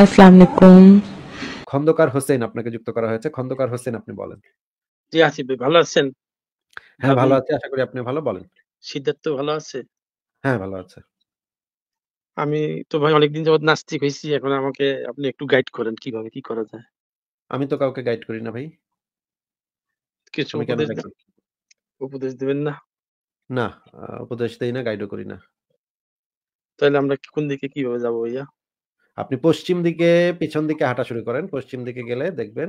আসসালামু আলাইকুম খন্দকার হোসেন আপনাকে যুক্ত করা হয়েছে খন্দকার হোসেন আপনি বলেন জি আছি ভালো আছেন হ্যাঁ ভালো আছি আশা করি আপনি ভালো বলেন সিদ্ধার্থ ভালো আছে হ্যাঁ ভালো আছে আমি তো ভাই অনেকদিন যাবত নাস্তিক হয়েছি এখন আমাকে আপনি একটু গাইড করেন কিভাবে কি করা যায় আমি তো কাউকে গাইড করি না ভাই কিছু উপদেশ উপদেশ দিবেন না না উপদেশ দেই না গাইডও করি না তাহলে আমরা কোন দিকে কিভাবে যাবো ভাইয়া আপনি পশ্চিম দিকে পিছন দিকে হাঁটা শুরু করেন পশ্চিম দিকে গেলে দেখবেন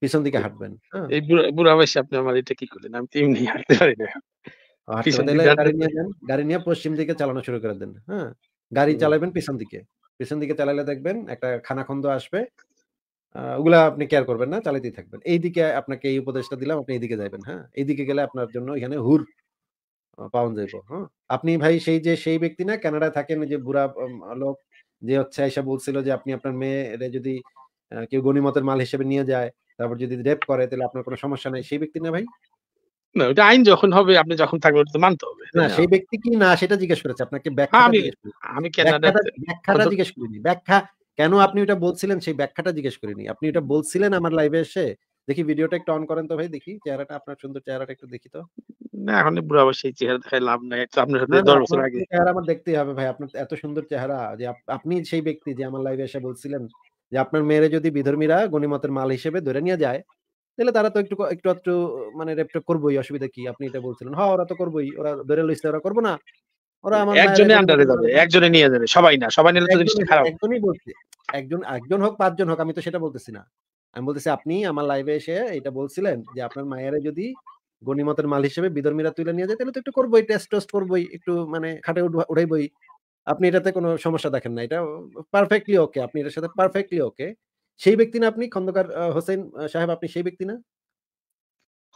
পিছন দিকে হাঁটবেন হ্যাঁ। এই বুড়া বয়সে আপনি আমার এটা কি করলেন আমি তো এমনি হাঁটতে পারি গাড়ি নিয়ে পশ্চিম দিকে চালানো শুরু করে দেন হ্যাঁ গাড়ি চালাবেন পিছন দিকে পিছন দিকে চালালে দেখবেন একটা খানাখন্দ আসবে ওগুলা আপনি কেয়ার করবেন না চালাতেই থাকবেন এইদিকে আপনাকে এই উপদেশটা দিলাম আপনি এইদিকে যাবেন হ্যাঁ এইদিকে গেলে আপনার জন্য এখানে হুর পাওয়া যাইব হ্যাঁ আপনি ভাই সেই যে সেই ব্যক্তি না কেনাডায় থাকেন যে বুড়া লোক যে হচ্ছে আয়সা বলছিল যে আপনি আপনার মেয়েরে যদি কেউ গণিমতের মাল হিসেবে নিয়ে যায় তারপর যদি রেপ করে তাহলে আপনার কোনো সমস্যা নাই সেই ব্যক্তি না ভাই না ওটা আইন যখন হবে আপনি যখন থাকবেন ওটা মানতে হবে না সেই ব্যক্তি কি না সেটা জিজ্ঞেস করেছে আপনাকে ব্যাখ্যা আমি আমি ব্যাখ্যাটা জিজ্ঞেস করিনি ব্যাখ্যা কেন আপনি ওটা বলছিলেন সেই ব্যাখ্যাটা জিজ্ঞেস করিনি আপনি ওটা বলছিলেন আমার লাইভে এসে দেখি ভিডিওটা একটু অন করেন তো ভাই দেখি চেহারাটা আপনার সুন্দর চেহারাটা একটু দেখি তো না এখন বুড়া বয়সে চেহারা দেখায় লাভ নাই আপনার সাথে দশ বছর আগে চেহারা আমার দেখতেই হবে ভাই আপনার এত সুন্দর চেহারা যে আপনি সেই ব্যক্তি যে আমার লাইভে এসে বলছিলেন যে আপনার মেয়ের যদি বিধর্মীরা গণিমতের মাল হিসেবে ধরে নিয়ে যায় তাহলে তারা তো একটু একটু একটু মানে রেপটা করবোই অসুবিধা কি আপনি এটা বলছিলেন হ্যাঁ ওরা তো করবোই ওরা ধরে লইছে ওরা করবো না ওরা আমার একজনে আন্ডারে যাবে একজনে নিয়ে যাবে সবাই না সবাই নিলে তো জিনিসটা খারাপ একজনই বলছি একজন একজন হোক পাঁচজন হোক আমি তো সেটা বলতেছি না আমি বলতেছি আপনি আমার লাইভে এসে এটা বলছিলেন যে আপনার মায়েরা যদি গণিমতের মাল হিসেবে বিধর্মীরা তুলে নিয়ে যায় তাহলে তো একটু করবোই টেস্ট টেস্ট করবোই একটু মানে খাটে উঠাইবই আপনি এটাতে কোনো সমস্যা দেখেন না এটা পারফেক্টলি ওকে আপনি এটার সাথে পারফেক্টলি ওকে সেই ব্যক্তি না আপনি খন্দকার হোসেন সাহেব আপনি সেই ব্যক্তি না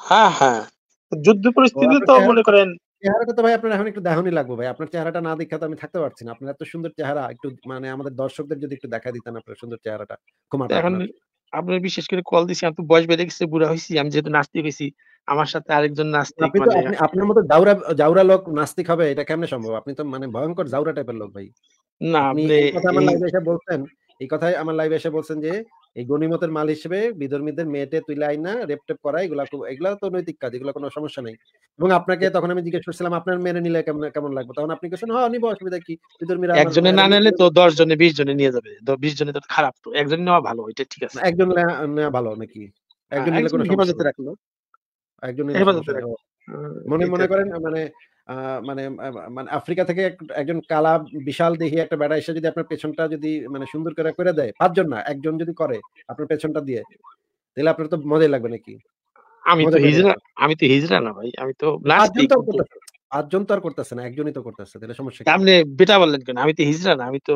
হ্যাঁ হ্যাঁ যুদ্ধ পরিস্থিতি তো মনে করেন চেহারাটা তো ভাই আপনার এখন একটু দেখানি লাগবে ভাই আপনার চেহারাটা না দেখা তো আমি থাকতে পারছি না আপনার এত সুন্দর চেহারা একটু মানে আমাদের দর্শকদের যদি একটু দেখা দিতেন আপনার সুন্দর চেহারাটা কুমার এখন আপনার বিশেষ করে কল দিছি আমি তো বয়স বেড়ে গেছে বুড়া হইছি আমি যেহেতু নাস্তিক হইছি আমার সাথে আরেকজন নাস্তিক আপনি মানে আপনার মতো জাউরা জাউরা লোক নাস্তিক হবে এটা কেমনে সম্ভব আপনি তো মানে ভয়ঙ্কর জাউরা টাইপের লোক ভাই না আপনি কথা আমার লাইভে এসে বলছেন এই কথাই আমার লাইভে এসে বলছেন যে এই গনিমতের মাল হিসেবে বিধর্মীদের মেয়েটে তুই লাইন না রেপ টেপ করা খুব এগুলা তো নৈতিক কাজ এগুলো কোনো সমস্যা নাই এবং আপনাকে তখন আমি জিজ্ঞেস করছিলাম আপনার মেনে নিলে কেমন কেমন লাগবে তখন আপনি কেছেন হ্যাঁ নিব অসুবিধা কি বিধর্মীরা একজনে না নিলে তো 10 জনে 20 জনে নিয়ে যাবে 20 জনে তো খারাপ তো একজন নেওয়া ভালো এটা ঠিক আছে একজন নেওয়া ভালো নাকি একজন নিলে কোনো হেফাজতে রাখলো একজন মনে মনে করেন মানে মানে মানে আফ্রিকা থেকে একজন কালা বিশাল দেহি একটা বেড়া এসে যদি আপনার পেছনটা যদি মানে সুন্দর করে করে দেয় পাঁচজন না একজন যদি করে আপনার পেছনটা দিয়ে তাহলে আপনার তো মজাই লাগবে নাকি আমি তো হিজরা আমি তো হিজরা না ভাই আমি তো পাঁচজন তো আর করতেছে না একজনই তো করতেছে তাহলে সমস্যা আপনি বেটা বললেন কেন আমি তো না আমি তো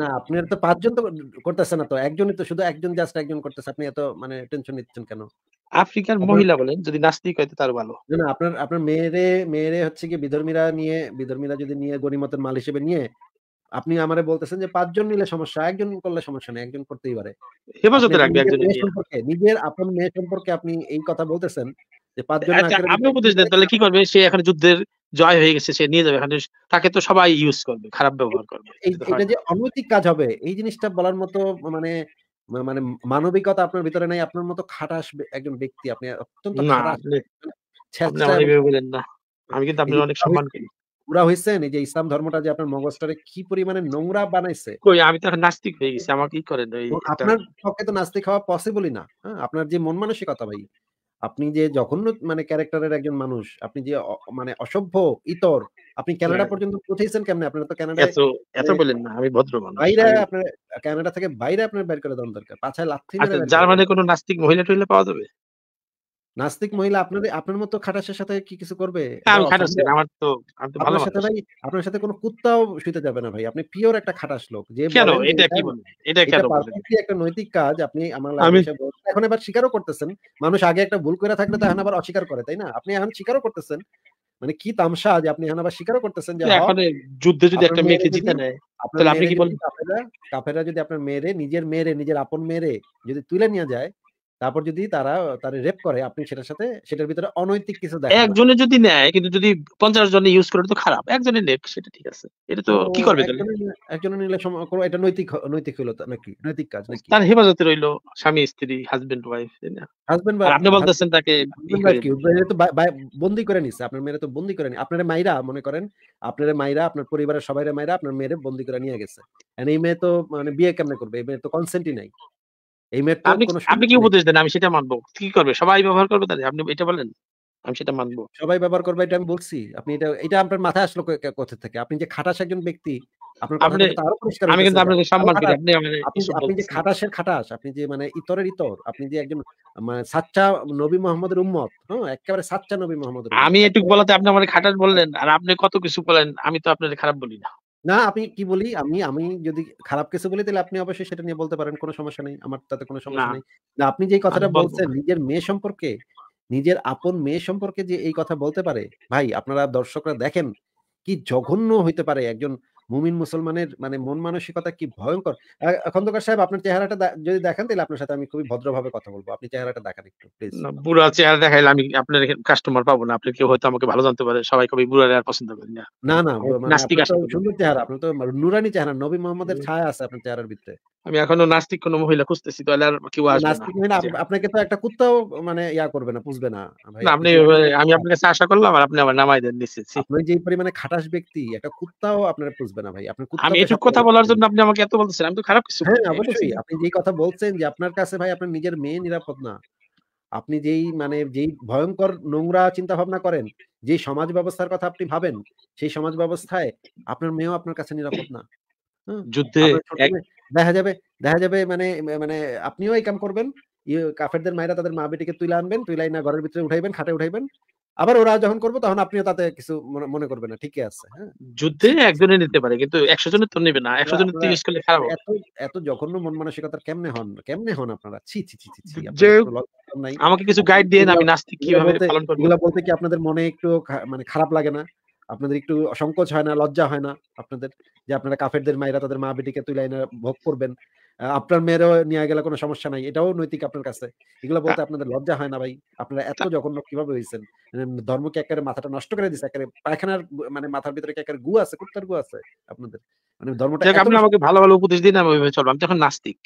না আপনি তো পাঁচজন তো করতেছে না তো একজনই তো শুধু একজন জাস্ট একজন করতেছে আপনি এত মানে টেনশন নিচ্ছেন কেন আফ্রিকার মহিলা বলেন যদি নাস্তিক হয় তার ভালো না আপনার আপনার মেয়েরে মেয়েরে হচ্ছে কি বিধর্মীরা নিয়ে বিধর্মীরা যদি নিয়ে গরিমতের মাল হিসেবে নিয়ে আপনি আমারে বলতেছেন যে পাঁচজন নিলে সমস্যা একজন করলে সমস্যা নেই একজন করতেই পারে হেফাজতে রাখবে একজন নিজের আপনার মেয়ে সম্পর্কে আপনি এই কথা বলতেছেন আপনি উপদেশ দেন তাহলে কি করবে সে এখানে যুদ্ধের জয় হয়ে গেছে সে নিয়ে যাবে এখানে তাকে তো সবাই ইউজ করবে খারাপ ব্যবহার করবে এটা যে অনৈতিক কাজ হবে এই জিনিসটা বলার মতো মানে মানে মানবিকতা আপনার ভিতরে নাই আপনার মতো খাটাস একজন ব্যক্তি আপনি অত্যন্ত আমি কিন্তু আপনার অনেক সম্মান করি পুরা হয়েছেন এই যে ইসলাম ধর্মটা যে আপনার মগজটারে কি পরিমাণে নোংরা বানাইছে কই আমি তো নাস্তিক হয়ে গেছি আমাকে কি করেন আপনার পক্ষে তো নাস্তিক হওয়া পসিবলই না হ্যাঁ? আপনার যে মন মানসিকতা ভাই আপনি যে জঘন্য মানে ক্যারেক্টারের একজন মানুষ আপনি যে মানে অসভ্য ইতর আপনি ক্যানাডা পর্যন্ত পৌঁছেছেন কেমনে আপনারা তো ক্যানাডা এত এত বলেন না আমি ভদ্র মানুষ বাইরে আপনার ক্যানাডা থেকে বাইরে আপনার বের করে দেওয়া দরকার পাছায় লাথি মেরে জার্মানির আচ্ছা, কোনো নাস্তিক মহিলা টইলে পাওয়া যাবে নাস্তিক মহিলা আপনার আপনার মতো খাটাসের সাথে কি কিছু করবে হ্যাঁ, আপনার সাথে কোনো কুত্তাও শুতে যাবে না ভাই আপনি পিওর একটা খাটাস লোক যে একটা নৈতিক কাজ আপনি আমার এখন এবার স্বীকারও করতেছেন মানুষ আগে একটা ভুল করে থাকলে তখন আবার অস্বীকার করে তাই না আপনি এখন স্বীকারও করতেছেন মানে কি তামসা যে আপনি এখন আবার স্বীকারও করতেছেন যে হ্যাঁ, এখন যুদ্ধে যদি একটা মেয়েকে জিতে নেয় আপনি কি বলেন কাফেরা যদি আপনার মেরে নিজের মেরে নিজের আপন মেরে যদি তুলে নিয়ে যায় তারপর যদি তারা তার রেপ করে আপনি সেটার সাথে সেটার ভিতরে অনৈতিক কিছু দেখেন একজনে যদি নেয় কিন্তু যদি 50 জনে ইউজ করে তো খারাপ একজনে নেক সেটা ঠিক আছে এটা তো কি করবে একজনে নিলে এটা নৈতিক নৈতিক হলো নাকি নৈতিক কাজ নাকি তার হেফাজতে রইলো স্বামী স্ত্রী হাজবেন্ড ওয়াইফ হাজবেন্ড ওয়াইফ আপনি বলতেছেন তাকে তো বন্দি করে নিছে আপনার মেয়েরা তো বন্দি করে নি আপনার মাইরা মনে করেন আপনার মাইরা আপনার পরিবারের সবাইরে মাইরা আপনার মেয়েরে বন্দি করে নিয়ে গেছে এই মেয়ে তো মানে বিয়ে কেমনে করবে এই মেয়ে তো কনসেন্টই নাই এই আপনি কি উপদেশ দেন আমি সেটা মানবো কি করবে সবাই ব্যবহার করবে তাহলে আপনি এটা বলেন আমি সেটা মানবো সবাই ব্যবহার করবে এটা আমি বলছি আপনি এটা এটা আপনার মাথায় আসলো কোথা থেকে আপনি যে খাটাস একজন ব্যক্তি আপনি যে খাটাসের খাটাস আপনি যে মানে ইতরের ইতর আপনি যে একজন মানে সাচ্চা নবী মোহাম্মদের উম্মত হ্যাঁ একেবারে সাচ্চা নবী মোহাম্মদের আমি এটুকু বলাতে আপনি আমার খাটাস বললেন আর আপনি কত কিছু বলেন আমি তো আপনার খারাপ বলি না না আমি কি বলি আমি আমি যদি খারাপ কিছু বলি তাহলে আপনি অবশ্যই সেটা নিয়ে বলতে পারেন কোনো সমস্যা নেই আমার তাতে কোনো সমস্যা নেই না আপনি যে কথাটা বলছেন নিজের মেয়ে সম্পর্কে নিজের আপন মেয়ে সম্পর্কে যে এই কথা বলতে পারে ভাই আপনারা দর্শকরা দেখেন কি জঘন্য হইতে পারে একজন মুমিন মুসলমানের মানে মন মানসিকতা কি ভয়ঙ্কর খন্দকার সাহেব আপনার চেহারাটা যদি দেখেন তাহলে আপনার সাথে আমি খুবই ভদ্রভাবে কথা বলবো আপনি চেহারাটা দেখেন একটু প্লিজ বুড়া চেহারা দেখাইলে আমি আপনার কাস্টমার পাবো না আপনি কেউ হয়তো আমাকে ভালো জানতে পারে সবাই কবি বুড়া আর পছন্দ করেন না না না মানে নাস্তিক সুন্দর চেহারা আপনার তো মানে নুরানি চেহারা নবী মোহাম্মদের ছায়া আছে আপনার চেহারার ভিতরে আমি এখনো নাস্তিক কোনো মহিলা খুঁজতেছি তাহলে আর কেউ আসবে নাস্তিক না আপনাকে তো একটা কুত্তাও মানে ইয়া করবে না পুষবে না আপনি আমি আপনাকে আশা করলাম আর আপনি আমার নামাই দেন নিশ্চিত আপনি যে পরিমানে খাটাস ব্যক্তি একটা কুত্তাও আপনার পুষবে না ভাই আমি এটুক কথা বলার জন্য আপনি আমাকে এত বলতেছেন আমি তো খারাপ কিছু হ্যাঁ অবশ্যই আপনি যেই কথা বলছেন যে আপনার কাছে ভাই আপনার নিজের মেয়ে নিরাপদ না আপনি যেই মানে যেই ভয়ঙ্কর নোংরা চিন্তা ভাবনা করেন যে সমাজ ব্যবস্থার কথা আপনি ভাবেন সেই সমাজ ব্যবস্থায় আপনার মেয়েও আপনার কাছে নিরাপদ না হ্যাঁ, যুদ্ধে দেখা যাবে দেখা যাবে মানে মানে আপনিও এই কাম করবেন ইয়ে কাফেরদের মায়েরা তাদের মা বেটিকে তুলে আনবেন তুলে না ঘরের ভিতরে উঠাইবেন খাটে উঠাইবেন আবার ওরা যখন করবো তখন আপনিও তাতে কিছু মনে করবেন না ঠিকই আছে হ্যাঁ? যুদ্ধে একজনে নিতে পারে কিন্তু একশো জনের তো নেবে না একশো জনের তিরিশ করলে খারাপ এত এত জঘন্য মন মানসিকতার কেমনে হন কেমনে হন আপনারা ছি ছি ছি ছি আমাকে কিছু গাইড দিয়ে আমি নাস্তিক কিভাবে পালন করব এগুলো বলতে কি আপনাদের মনে একটু মানে খারাপ লাগে না আপনাদের একটু অসংকোচ হয় না লজ্জা হয় না আপনাদের যে আপনারা কাফেরদের মায়েরা তাদের মা বেটিকে তুলে এনে ভোগ করবেন আপনার মেয়েরও নিয়ে গেলে কোনো সমস্যা নাই এটাও নৈতিক আপনার কাছে এগুলো বলতে আপনাদের লজ্জা হয় না ভাই আপনারা এত যখন কিভাবে হয়েছেন মানে ধর্মকে একেবারে মাথাটা নষ্ট করে দিচ্ছে একেবারে পায়খানার মানে মাথার ভিতরে একেবারে গু আছে কুত্তার গু আছে আপনাদের মানে ধর্মটা আপনি আমাকে ভালো ভালো উপদেশ দিন আমি চলবো আমি তো এখন নাস্তিক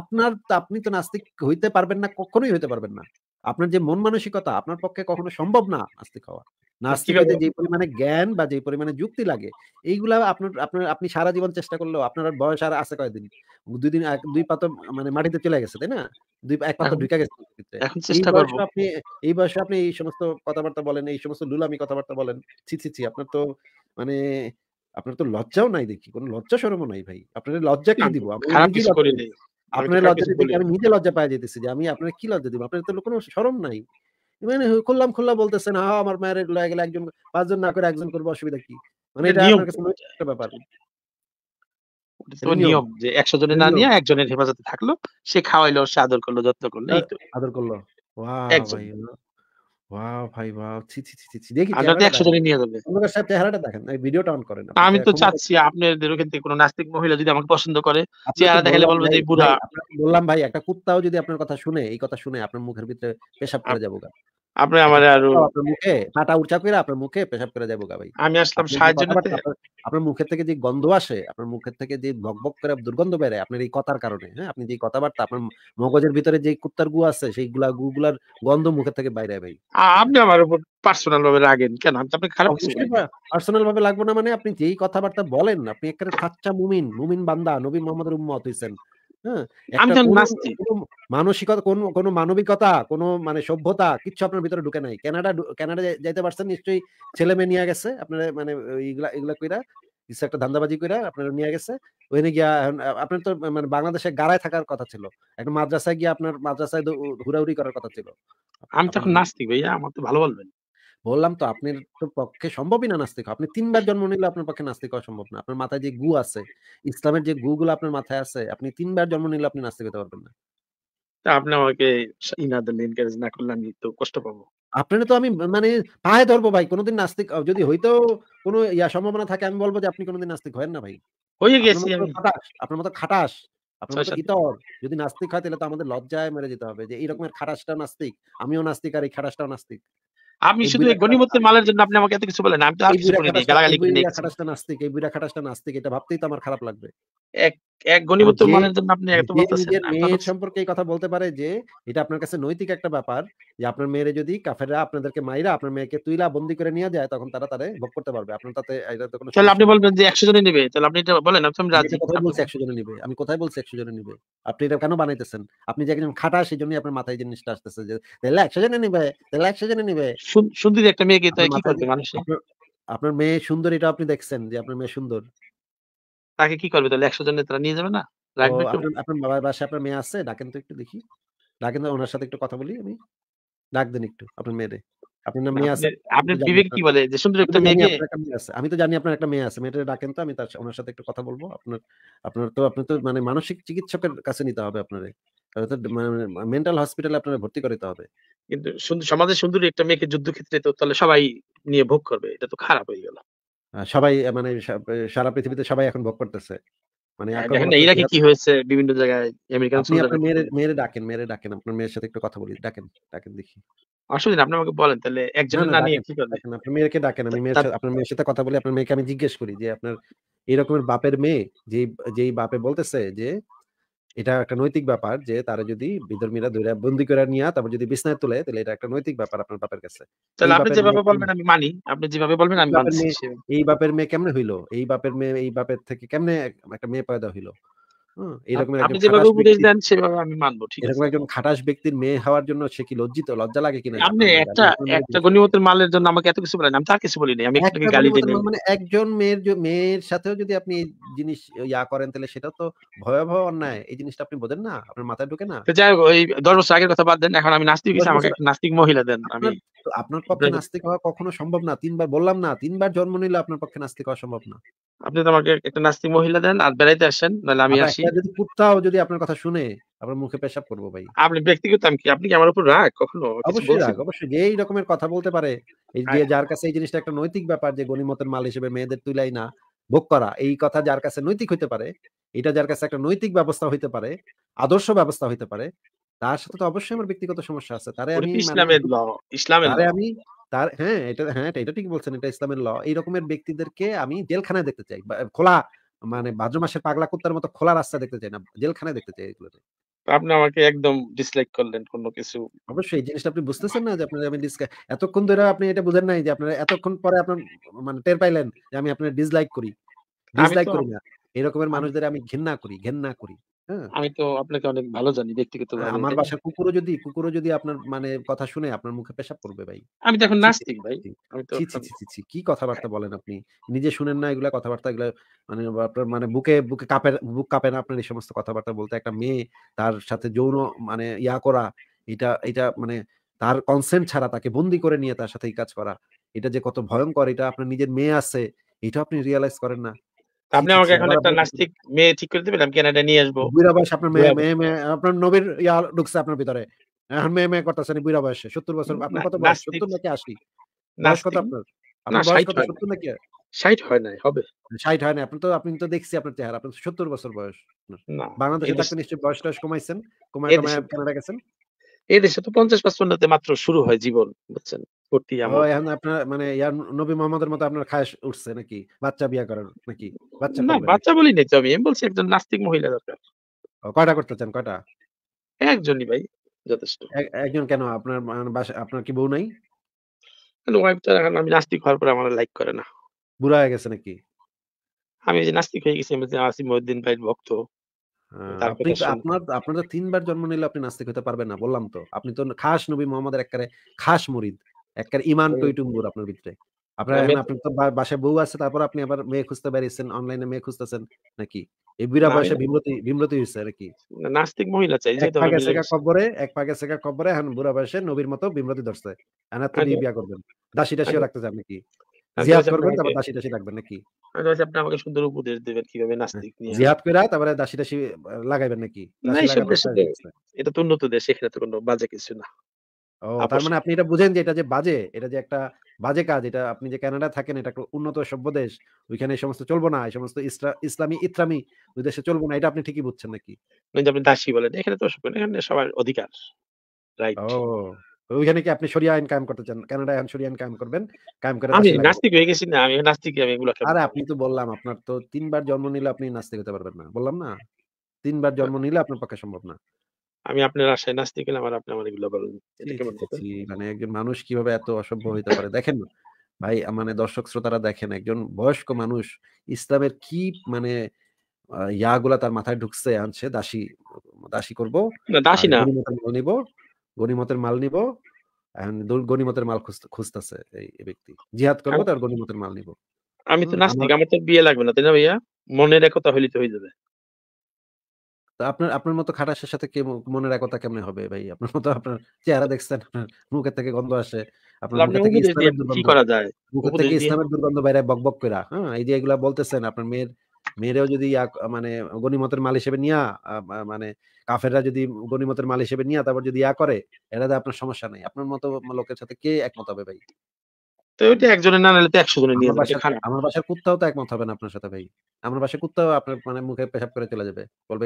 আপনার আপনি তো নাস্তিক হইতে পারবেন না কখনোই হইতে পারবেন না আপনার যে মন মানসিকতা আপনার পক্ষে কখনো সম্ভব না নাস্তিক হওয়া নাস্তিকতা যে পরিমাণে জ্ঞান বা যে পরিমাণে যুক্তি লাগে এইগুলা আপনার আপনার আপনি সারা জীবন চেষ্টা করলেও আপনার বয়স আর আছে কয়েকদিন দুই দিন দুই পাতা মানে মাটিতে চলে গেছে তাই না দুই এক পাতা ঢুকে গেছে আপনি এই বয়সে আপনি এই সমস্ত কথাবার্তা বলেন এই সমস্ত লুলামি কথাবার্তা বলেন ছি ছি ছি আপনার তো মানে আপনার তো লজ্জাও নাই দেখি কোনো লজ্জা সরমও নাই ভাই আপনার লজ্জা কে দিব আমরা আপনার লজ্জা আমি নিজে লজ্জা পাই যেতেছি যে আমি আপনার কি লজ্জা দিব আপনার তো কোনো শরম নাই মানে খুললাম খুললাম বলতেছেন আমার মায়ের লয়ে গেলে একজন পাঁচজন না করে একজন করবো অসুবিধা কি মানে এটা আপনার কাছে একটা ব্যাপার নিয়ম যে একশো জনের না নিয়ে একজনের হেফাজতে থাকলো সে খাওয়াইলো সে আদর করলো যত্ন করলো আদর করলো ওয়াও ভাই ওয়াও ছি ছি ছি ছি দেখি আমরা তো জনে নিয়ে যাবে আপনারা সাহেব চেহারাটা দেখেন এই ভিডিওটা অন করেন আমি তো চাচ্ছি আপনাদের ওখান থেকে কোনো নাস্তিক মহিলা যদি আমাকে পছন্দ করে চেহারা দেখালে বলবে যে বুড়া বললাম ভাই একটা কুত্তাও যদি আপনার কথা শুনে এই কথা শুনে আপনার মুখের ভিতরে পেশাব করে যাবো আপনি আমারে আরো আপনার মুখে হাঁটা উঠা করে আপনার মুখে পেশাব করে যাবো গা ভাই আমি আসলাম সাহায্য করতে আপনার মুখের থেকে যে গন্ধ আসে আপনার মুখের থেকে যে ভকভক করে দুর্গন্ধ বের হয় আপনার এই কথার কারণে হ্যাঁ আপনি যে কথাবার্তা আপনার মগজের ভিতরে যে কুত্তার গু আছে সেই গুলা গুগুলার গন্ধ মুখের থেকে বাইরে ভাই আপনি আমার উপর পার্সোনাল ভাবে রাগেন কেন আমি আপনি খারাপ কিছু পার্সোনাল ভাবে লাগবো না মানে আপনি যেই কথাবার্তা বলেন আপনি একটা সাচ্চা মুমিন মুমিন বান্দা নবী মোহাম্মদের উম্মত হইছেন হ্যাঁ, মানসিকতা কোন কোন মানবিকতা কোন মানে সভ্যতা কিছু আপনার ভিতরে ঢুকে নাই কানাডা কানাডা যাইতে পারছেন নিশ্চয়ই ছেলে মেয়ে নিয়ে গেছে আপনার মানে এইগুলা এগুলা কইরা কিছু একটা ধান্দাবাজি কইরা আপনার নিয়ে গেছে ওখানে গিয়া আপনার তো মানে বাংলাদেশে গাড়ায় থাকার কথা ছিল একটা মাদ্রাসায় গিয়ে আপনার মাদ্রাসায় হুরাহুরি করার কথা ছিল আমি তো নাস্তিক ভাইয়া আমার তো ভালো বলবেন বললাম তো আপনার পক্ষে সম্ভবই না নাস্তিক আপনি তিনবার জন্ম নিলে আপনার পক্ষে নাস্তিক হওয়া সম্ভব না আপনার মাথায় যে গু আছে ইসলামের যে গুগুলো আপনার মাথায় আছে আপনি তিনবার জন্ম নিলে আপনি নাস্তিক হতে পারবেন না আপনি আমাকে ইনাদুল না করলে আমি তো কষ্ট পাবো তো আমি মানে পায়ে ধরবো ভাই কোনোদিন নাস্তিক যদি হয়তো কোনো ইয়া সম্ভাবনা থাকে আমি বলবো যে আপনি কোনোদিন নাস্তিক হয় না ভাই হয়ে গেছি আপনার মতো খাটাস আপনার যদি নাস্তিক হয় তাহলে তো আমাদের লজ্জায় মেরে যেতে হবে যে এইরকমের খাটাসটা নাস্তিক আমিও নাস্তিক আর এই খাটাসটাও নাস্তিক আমি শুধু এই গনিমতের মালের জন্য আপনি আমাকে এত কিছু বলেন আমি তো আর কিছু করিনি গালাগালি করি না খাটাসটা নাস্তিক এই বুড়া খাটাসটা নাস্তিক এটা ভাবতেই তো আমার খারাপ লাগবে এক এক গনিমতের মালের জন্য আপনি এত বলতেছেন মেয়ের সম্পর্কে এই কথা বলতে পারে যে এটা আপনার কাছে নৈতিক একটা ব্যাপার যে আপনার মেয়েরে যদি কাফেররা আপনাদেরকে মাইরা আপনার মেয়েকে তুইলা বন্দি করে নিয়ে যায় তখন তারা তারে ভোগ করতে পারবে আপনার তাতে এটা তো কোনো তাহলে আপনি বলবেন যে 100 জনে নেবে তাহলে আপনি এটা বলেন আপনি রাজি কথা বলছি 100 জনে নেবে আমি কোথায় বলছি 100 জনে নেবে আপনি এটা কেন বানাইতেছেন আপনি যে একজন খাটা সেই জন্য আপনার মাথায় জিনিসটা আসতেছে যে তাহলে 100 জনে নেবে তাহলে 100 জনে নেবে সুন্দরী একটা মেয়েকে তাই কি করবে মানুষে আপনার মেয়ে সুন্দর এটা আপনি দেখছেন যে আপনার মেয়ে সুন্দর তাকে কি করবে তাহলে একশো জনের তারা নিয়ে যাবে না আপনার বাবার বাসায় আপনার মেয়ে আছে ডাকেন তো একটু দেখি ডাকেন তো ওনার সাথে একটু কথা বলি আমি ডাক দেন একটু আপনার মেয়েরে আপনার মেয়ে আছে আপনার বিবেক কি বলে যে সুন্দর একটা মেয়ে আছে আমি তো জানি আপনার একটা মেয়ে আছে মেয়েটা ডাকেন তো আমি তার ওনার সাথে একটু কথা বলবো আপনার আপনার তো আপনি তো মানে মানসিক চিকিৎসকের কাছে নিতে হবে আপনারে মেন্টাল হসপিটালে মানে আপনাকে ভর্তি করাতে হবে কিন্তু সমাজের সুন্দরী একটা মেয়েকে যুদ্ধক্ষেত্রে তো তাহলে সবাই নিয়ে ভোগ করবে এটা তো খারাপ হয়ে গেল সবাই মানে সারা পৃথিবীতে সবাই এখন ভোগ করতেছে মানে হ্যাঁ, ইরাকে কি হয়েছে বিভিন্ন জায়গায় আমেরিকান মেয়েরে ডাকেন মেয়েরে ডাকেন আপনার মেয়ের সাথে একটু কথা বলি ডাকেন ডাকেন দেখি আসলে আপনি আমাকে বলেন তাহলে একজন না নিয়ে কি করবেন আপনার মেয়েকে ডাকেন আমি মেয়ের সাথে আপনার মেয়ের সাথে কথা বলি আপনার মেয়েকে আমি জিজ্ঞেস করি যে আপনার এরকমের বাপের মেয়ে যেই যেই বাপে বলতেছে যে এটা একটা নৈতিক ব্যাপার যে তারা যদি বিধর্মীরা ধরে বন্দি করে নিয়ে তারপর যদি বিছনায় তোলে তাহলে এটা একটা নৈতিক ব্যাপার আপনার বাপের কাছে তাহলে আপনি যেভাবে বলবেন আমি মানি আপনি যেভাবে বলবেন আমি মানছি এই বাপের মেয়ে কেমনে হইলো এই বাপের মেয়ে এই বাপের থেকে কেমনে একটা মেয়ে পয়দা হইলো এরকম এরকম একজন খাটাস ব্যক্তির মেয়ে হওয়ার জন্য সে কি লজ্জিত লজ্জা লাগে কিনা আপনি একটা একটা গনিমতের মালের জন্য আমাকে এত কিছু বলেন আমি তার কিছু আমি একটাকে গালি মানে একজন মেয়ের মেয়ের সাথেও যদি আপনি এই জিনিস ইয়া করেন তাহলে সেটা তো ভয়াবহ অন্যায় এই জিনিসটা আপনি বোঝেন না আপনার মাথায় ঢুকে না তো যাই হোক ওই আগের কথা বাদ দেন এখন আমি নাস্তিক হিসেবে আমাকে একটা নাস্তিক মহিলা দেন আমি আপনার পক্ষে নাস্তিক হওয়া কখনো সম্ভব না তিনবার বললাম না তিনবার জন্ম নিলে আপনার পক্ষে নাস্তিক হওয়া সম্ভব না আপনি তো আমাকে একটা নাস্তিক মহিলা দেন আর বেড়াইতে আসেন নাহলে আমি আসি যদি কুত্তাও যদি আপনার কথা শুনে আপনার মুখে পেশাব করবো ভাই আপনি ব্যক্তিগত আমি কি আপনি কি আমার উপর রাগ কখনো অবশ্যই রাগ অবশ্যই যে এই রকমের কথা বলতে পারে এই যে যার কাছে এই জিনিসটা একটা নৈতিক ব্যাপার যে মাল হিসেবে মেয়েদের তুলাই না ভোগ করা এই কথা যার কাছে নৈতিক হইতে পারে এটা যার কাছে একটা নৈতিক ব্যবস্থা হইতে পারে আদর্শ ব্যবস্থা হইতে পারে তার সাথে তো অবশ্যই আমার ব্যক্তিগত সমস্যা আছে তারে আমি মানে ইসলামের ল ইসলামের আমি তার হ্যাঁ এটা হ্যাঁ এটা ঠিক বলছেন এটা ইসলামের ল এই রকমের ব্যক্তিদেরকে আমি জেলখানায় দেখতে চাই খোলা মানে ভাদ্র মাসে পাগলা কুত্তার মতো খোলা রাস্তা দেখতে চাই না জেলখানায় দেখতে চাই এগুলোতে আপনি আমাকে একদম ডিসলাইক করলেন কোনো কিছু অবশ্যই এই জিনিসটা আপনি বুঝতেছেন না যে আপনার আমি এতক্ষণ ধরে আপনি এটা বুঝেন নাই যে আপনারা এতক্ষণ পরে আপনার মানে টের পাইলেন যে আমি আপনার ডিসলাইক করি ডিসলাইক করি না এরকমের মানুষদের আমি ঘেন্না করি ঘেন্না করি হ্যাঁ। আমি তো আপনাকে অনেক ভালো জানি ব্যক্তিগত হ্যাঁ, ব্যক্তিগতভাবে আমার বাসা কুকুরও যদি কুকুরও যদি আপনার মানে কথা শুনে আপনার মুখে পেশাব করবে ভাই। আমি তো এখন নাস্তিক ভাই। আমি তো ছি ছি ছি ছি কি কথাবার্তা বলেন আপনি? নিজে শুনেন না এগুলা কথাবার্তা এগুলা মানে আপনার মানে বুকে বুকে কাঁপে বুক কাঁপে না আপনার এই সমস্ত কথাবার্তা বলতে একটা মেয়ে তার সাথে যৌন মানে ইয়া করা এটা এটা মানে তার কনসেন্ট ছাড়া তাকে বন্দি করে নিয়ে তার সাথে এই কাজ করা। এটা যে কত ভয়ঙ্কর এটা আপনার নিজের মেয়ে আছে এটা আপনি রিয়ালাইজ করেন না। আপনি আমাকে এখন একটা নাস্তিক মেয়ে ঠিক করে দিবেন আমি কানাডা নিয়ে আসবো বুড়া আপনার মেয়ে মেয়ে মেয়ে আপনার নবীর ইয়া ঢুকছে আপনার ভিতরে এখন মেয়ে মেয়ে করতেছেন বুড়া বয়সে সত্তর বছর আপনার কত বয়স সত্তর নাকি আশি বয়স কত আপনার আপনার বয়স কত সত্তর নাকি ষাট হয় নাই হবে ষাট হয় না আপনি তো আপনি তো দেখছি আপনার চেহারা আপনার সত্তর বছর বয়স বাংলাদেশে থাকতে নিশ্চয়ই বয়স টয়স কমাইছেন কমায় কমায় কানাডা গেছেন এই দেশে তো পঞ্চাশ পাঁচ মাত্র শুরু হয় জীবন বুঝছেন করতে যাব এখন আপনার মানে ইয়ার নবী মোহাম্মদের মতো আপনার খায়েশ উঠছে নাকি বাচ্চা বিয়া করার নাকি বাচ্চা না বাচ্চা বলি নাই তো আমি বলছি একজন নাস্তিক মহিলা দরকার কয়টা করতে চান কয়টা একজনই ভাই যথেষ্ট একজন কেন আপনার মানে আপনার কি বউ নাই ওয়াইফটা এখন আমি নাস্তিক হওয়ার পরে আমার লাইক করে না বুড়া হয়ে গেছে নাকি আমি যে নাস্তিক হয়ে গেছি আমি আসি মহিউদ্দিন ভাইয়ের ভক্ত আপনি আপনার তিনবার জন্ম নিলে আপনি নাস্তিক হতে পারবেন না বললাম তো আপনি তো খাস নবী মোহাম্মদের এককারে খাস মুরিদ একটা ইমান টইটুম্বুর আপনার ভিতরে আপনার আপনি তো বাসায় বউ আছে তারপর আপনি আবার মেয়ে খুঁজতে বেরিয়েছেন অনলাইনে মেয়ে খুঁজতেছেন নাকি এই বুড়া বয়সে বিমতি বিমৃতি হয়েছে কি নাস্তিক মহিলা চাই যে পাগে সেকা কবরে এক পাগে সেকা কবরে এখন বুড়া বয়সে নবীর মতো বিমতি ধরছে এনার আচ্ছা। তো বিয়া করবেন দাসী দাসীও আচ্ছা। রাখতে চান নাকি আচ্ছা, জিহাদ করবেন তারপর দাসী দাসী রাখবেন নাকি আপনি আমাকে সুন্দর উপদেশ দিবেন কিভাবে হ্যাঁ, নাস্তিক নিয়ে জিহাদ করে তারপরে দাসী দাসী লাগাইবেন নাকি এটা তো উন্নত দেশ এখানে তো কোনো বাজে কিছু না ও তার মানে আপনি এটা বুঝেন যে এটা যে বাজে এটা যে একটা বাজে কাজ এটা আপনি যে কানাডা থাকেন এটা একটা উন্নত সভ্য দেশ ওইখানে সমস্ত চলবো না এই সমস্ত ইসলামী ওই দেশে চলবো না এটা আপনি ঠিকই বুঝছেন নাকি আপনি দাসী বলেন এখানে তো এখানে সবার অধিকার রাইট ও ওইখানে কি আপনি শরিয়া আইন কায়েম করতে চান কানাডা আইন শরিয়া আইন কায়েম করবেন কায়েম করে আমি নাস্তিক হয়ে গেছি না আমি নাস্তিক আমি এগুলো আরে আপনি তো বললাম আপনার তো তিনবার জন্ম নিলে আপনি নাস্তিক হতে পারবেন না বললাম না তিনবার জন্ম নিলে আপনার পক্ষে সম্ভব না আমি আপনার আশায় নাচতে গেলাম আমার আপনি আমার এগুলো বলেন মানে একজন মানুষ কিভাবে এত অসভ্য হইতে পারে দেখেন ভাই মানে দর্শক শ্রোতারা দেখেন একজন বয়স্ক মানুষ ইসলামের কি মানে ইয়াগুলা তার মাথায় ঢুকছে আনছে দাসী দাসী করবো দাসী মাল নিব গনিমতের মাল নিব গনিমতের মাল খুঁজতেছে এই ব্যক্তি জিহাদ করবো তার গনিমতের মাল নিব আমি তো নাস্তিক আমার তো বিয়ে লাগবে না তাই না ভাইয়া মনে রেখো তাহলে তো হয়ে যাবে আপনার আপনার মতো খাটাসের সাথে কে মনের একতা কেমন হবে ভাই আপনার মতো আপনার চেহারা দেখছেন আপনার মুখের থেকে গন্ধ আসে আপনার মুখের থেকে ইসলামের দুর্গন্ধ করা যায় মুখের থেকে ইসলামের দুর্গন্ধ বাইরে বক করে হ্যাঁ এই যে এগুলা বলতেছেন আপনার মেয়ের মেয়েরাও যদি মানে গণিমতের মাল হিসেবে নিয়া মানে কাফেররা যদি গণিমতের মাল হিসেবে নিয়া তারপর যদি ইয়া করে এটা আপনার সমস্যা নাই আপনার মতো লোকের সাথে কে একমত হবে ভাই তো ওইটা একজনের না নিলে তো একশো জনের নিয়ে আমার বাসার কুত্তাও তো একমত হবে না আপনার সাথে ভাই আমার বাসায় কুত্তাও আপনার মানে মুখে পেশাব করে চলে যাবে বলবে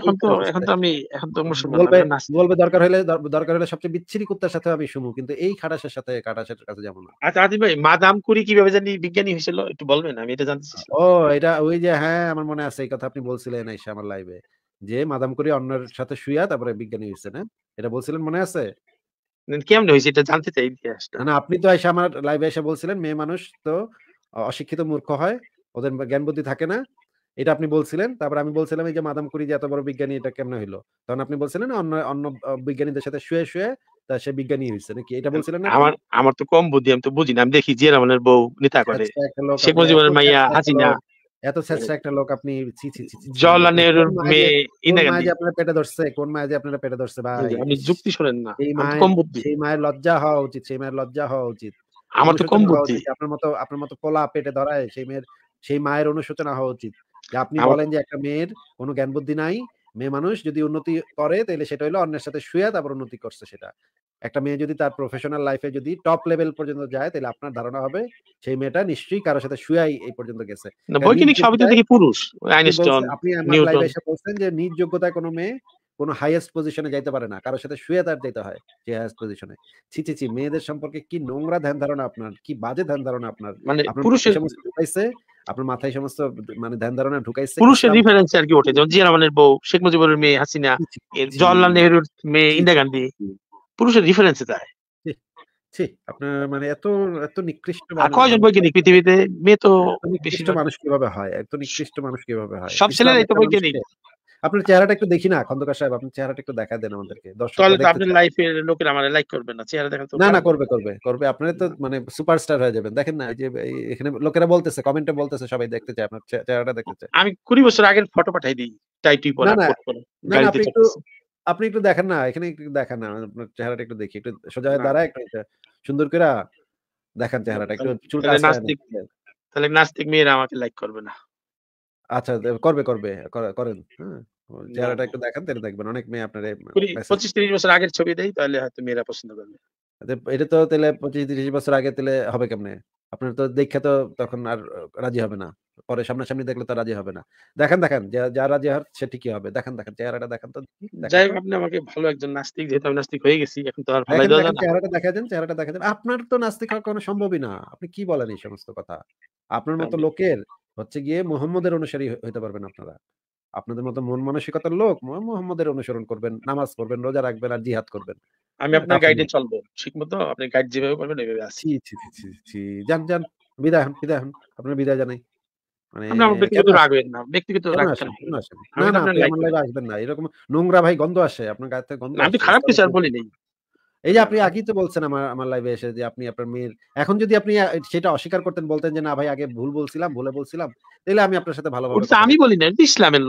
এখন তো এখন তো আমি এখন তো বলবে বলবে দরকার হলে দরকার হলে সবচেয়ে বিচ্ছিরি কুত্তার সাথে আমি শুনু কিন্তু এই খাটাসের সাথে খাটাসের কাছে যাব না আচ্ছা আদি ভাই মাদাম কুরি কিভাবে জানি বিজ্ঞানী হয়েছিল একটু বলবেন আমি এটা জানতে ও এটা ওই যে হ্যাঁ আমার মনে আছে এই কথা আপনি বলছিলেন আইসা আমার লাইভে যে মাদাম কুরি অন্যের সাথে শুয়া তারপরে বিজ্ঞানী হয়েছে না এটা বলছিলেন মনে আছে মানে হয়েছে এটা জানতে চাই ইতিহাসটা না আপনি তো এসে আমার লাইভে এসে বলছিলেন মেয়ে মানুষ তো অশিক্ষিত মূর্খ হয় ওদের জ্ঞান বুদ্ধি থাকে না এটা আপনি বলছিলেন তারপর আমি বলছিলাম এই যে মাদাম কুরি যে এত বড় বিজ্ঞানী এটা কেমন হইলো তখন আপনি বলছিলেন অন্য অন্য বিজ্ঞানীদের সাথে শুয়ে শুয়ে তা সে বিজ্ঞানী হয়েছে নাকি এটা বলছিলেন আমার আমার তো কম বুদ্ধি আমি তো বুঝি না আমি দেখি জিয়া রহমানের বউ নেতা করে আচ্ছা, শেখ মুজিবের মাইয়া হাসিনা এত একটা লোক আপনি মেয়ে আপনার পেটে ধরছে কোন যে পেটে ধরছে ভাই আপনি যুক্তি না সেই মায়ের লজ্জা হওয়া উচিত সেই মায়ের লজ্জা হওয়া উচিত আমার তো কম বুদ্ধি আপনার মতো আপনার মতো পোলা পেটে ধরায় সেই মেয়ের সেই মায়ের অনুশোচনা হওয়া উচিত যে আপনি বলেন যে একটা মেয়ের কোনো জ্ঞান বুদ্ধি নাই মেয়ে মানুষ যদি উন্নতি করে তাহলে সেটা হলো অন্যের সাথে শুয়ে তারপর উন্নতি করছে সেটা একটা মেয়ে যদি তার প্রফেশনাল লাইফে যদি টপ লেভেল পর্যন্ত যায় তাহলে আপনার ধারণা হবে সেই মেয়েটা নিশ্চয়ই কারোর সাথে শুয়াই এই পর্যন্ত গেছে বৈজ্ঞানিক সবই থেকে পুরুষ আইনস্টাইন আপনি আমার লাইফে এসে বলছেন যে নিজ যোগ্যতায় কোনো মেয়ে কোন হাইয়েস্ট পজিশনে যাইতে পারে না কারোর সাথে শুয়ে তার যেতে হয় যে হাইয়েস্ট পজিশনে ছি ছি ছি মেয়েদের সম্পর্কে কি নোংরা ধ্যান ধারণা আপনার কি বাজে ধ্যান ধারণা আপনার মানে পুরুষের ঢুকাইছে আপনার মাথায় সমস্ত মানে ধ্যান ধারণা ঢুকাইছে পুরুষের রেফারেন্স আর কি ওঠে যেমন জিয়া রহমানের বউ শেখ মুজিবুরের মেয়ে হাসিনা জওয়াহরলাল নেহরুর মেয়ে ইন্দিরা গান্ধী পুরুষের ডিফারেন্সে যায় আপনার মানে এত এত নিকৃষ্ট কয়জন পৃথিবীতে মেয়ে তো নিকৃষ্ট মানুষ কিভাবে হয় এত নিকৃষ্ট মানুষ কিভাবে হয় সব তো আপনার চেহারাটা একটু দেখি না খন্দকার সাহেব চেহারাটা একটু দেখা দেন আমাদেরকে তাহলে তো আপনি লোকের লাইক করবেন না চেহারা দেখা তো না না করবে করবে করবে আপনি তো মানে সুপারস্টার হয়ে যাবেন দেখেন না যে এখানে লোকেরা বলতেছে কমেন্টে বলতেছে সবাই দেখতে চায় আপনার চেহারাটা দেখতে চায় আমি কুড়ি বছর আগের ফটো পাঠাই দিই টাইটি পরে না না আপনি একটু দেখেন না এখানে একটু দেখেন না আপনার চেহারাটা একটু দেখি একটু সোজা দাঁড়ায় একটু সুন্দর করে দেখান চেহারাটা একটু চুলটা নাস্তিক তাহলে নাস্তিক মেয়েরা আমাকে লাইক করবে না আচ্ছা করবে করবে করেন হ্যাঁ, চেহারাটা একটু দেখান তাহলে দেখবেন অনেক মেয়ে আপনার 25 30 বছর আগের ছবি দেই তাহলে হয়তো মেয়েরা পছন্দ করবে এটা তো তাহলে 25 30 বছর আগে তাহলে হবে কেমনে আপনার তো দেখে তো তখন আর রাজি হবে না পরে সামনাসামনি দেখলে তো রাজি হবে না দেখেন দেখেন যা রাজি হয় সে ঠিকই হবে দেখেন দেখেন চেহারাটা দেখেন তো যাই হোক আপনি আমাকে ভালো একজন নাস্তিক যেহেতু আমি নাস্তিক হয়ে গেছি এখন তো আর ভালো দেওয়া চেহারাটা দেখা দেন চেহারাটা দেখা দেন আপনার তো নাস্তিক হওয়ার কোনো সম্ভবই না আপনি কি বলেন এই সমস্ত কথা আপনার মতো লোকের হচ্ছে গিয়ে মোহাম্মদের অনুসারী হইতে পারবেন আপনারা আপনাদের মতো মন মানসিকতার লোক মোহাম্মদের অনুসরণ করবেন নামাজ পড়বেন রোজা রাখবেন আর জিহাদ করবেন আমি আপনার গাইডে চলবো ঠিক মতো আপনি গাইড যেভাবে করবেন এইভাবে আছি জান জান বিদায় হন বিদায় হন আপনার বিদায় জানাই এখন যদি আপনি সেটা অস্বীকার করতেন বলতেন যে না ভাই আগে ভুল বলছিলাম ভুলে বলছিলাম তাহলে আমি আপনার সাথে ভালো আমি বলি না ইসলামের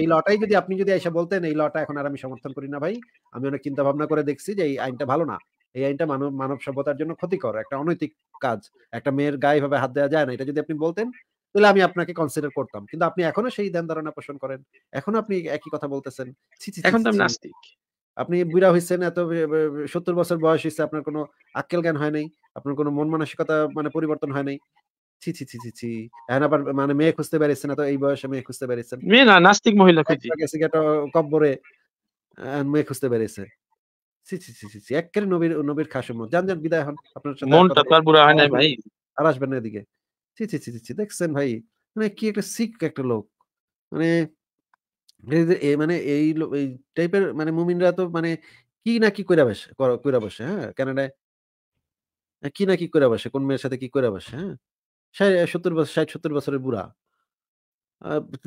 এই লটাই যদি আপনি যদি এসে বলতেন এই লটা এখন আর আমি সমর্থন করি না ভাই আমি অনেক চিন্তা ভাবনা করে দেখছি যে এই আইনটা ভালো না এই আইনটা মানব মানব সভ্যতার জন্য ক্ষতিকর একটা অনৈতিক কাজ একটা মেয়ের গায়ে এভাবে হাত দেওয়া যায় না এটা যদি আপনি বলতেন তাহলে আমি আপনাকে কনসিডার করতাম কিন্তু আপনি এখনো সেই ধ্যান ধারণা পোষণ করেন এখনো আপনি একই কথা বলতেছেন এখন তো নাস্তিক আপনি বুড়া হয়েছেন এত সত্তর বছর বয়স হয়েছে আপনার কোনো আক্কেল জ্ঞান হয় নাই আপনার কোনো মন মানসিকতা মানে পরিবর্তন হয় নাই ছি ছি ছি ছি ছি এখন আবার মানে মেয়ে খুঁজতে পেরেছেন এত এই বয়সে মেয়ে খুঁজতে বেরিয়েছেন মেয়ে না নাস্তিক মহিলা খুঁজি গেছে মেয়ে খুঁজতে পেরেছে সি সি সি সি নবীর নবীর যান যান বিদায় হন আপনার সাথে মনটা হয় নাই ভাই আর আসবেন না এদিকে সি সি সি সি দেখছেন ভাই মানে কি একটা একটা লোক মানে মানে এই এই টাইপের মানে মুমিনরা তো মানে কি না কি কইরা বসে কইরা বসে হ্যাঁ কানাডায় কি না কি করে বসে কোন মেয়ের সাথে কি করে বসে হ্যাঁ সত্তর বছর ষাট সত্তর বছরের বুড়া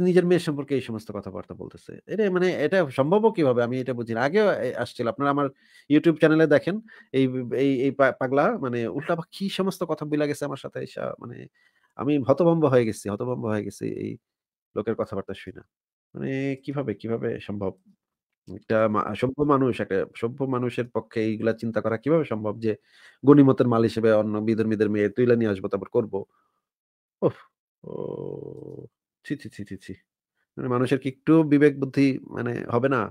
নিজের মেয়ের সম্পর্কে এই সমস্ত কথাবার্তা বলতেছে। এটা মানে এটা সম্ভবও কিভাবে আমি এটা বুঝি আগে আগেও আসছিল। আপনারা আমার ইউটিউব চ্যানেলে দেখেন। এই এই এই পা পাগলা মানে উল্টা কি সমস্ত কথা বইলা গেছে আমার সাথে মানে আমি হতভম্ব হয়ে গেছি হতভম্ব হয়ে গেছি এই লোকের কথাবার্তা না মানে কিভাবে, কিভাবে সম্ভব? একটা মা সভ্য মানুষ একটা সভ্য মানুষের পক্ষে এইগুলা চিন্তা করা কিভাবে সম্ভব যে গণিমতের মাল হিসেবে অন্য বিধর্মীদের মেয়ে তুইলা নিয়ে আসবো তারপর করবো ওহ ও ছি ছি ছি ছি ছি মানে মানুষের কি একটু বিবেক বুদ্ধি মানে হবে না